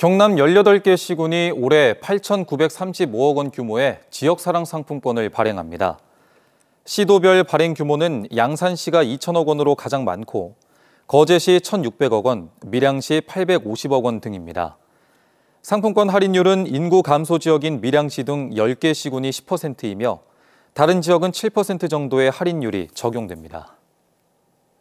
경남 18개 시군이 올해 8,935억 원 규모의 지역사랑 상품권을 발행합니다. 시도별 발행 규모는 양산시가 2천억 원으로 가장 많고 거제시 1,600억 원, 밀양시 850억 원 등입니다. 상품권 할인율은 인구 감소 지역인 밀양시 등 10개 시군이 10%이며 다른 지역은 7% 정도의 할인율이 적용됩니다.